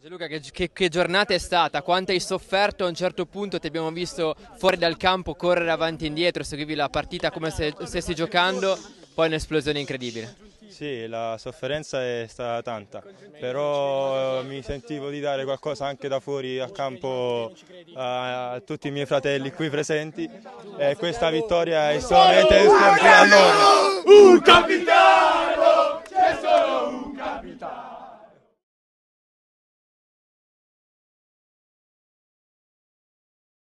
Gianluca, che, che, che, giornata è stata? Quanto hai sofferto? A un certo punto ti abbiamo visto fuori dal campo correre avanti e indietro, seguivi la partita come se stessi giocando, poi un'esplosione incredibile. Sì, la sofferenza è stata tanta, però eh, mi sentivo di dare qualcosa anche da fuori al campo a tutti i miei fratelli qui presenti e questa vittoria è solamente un campione a loro. Un campione!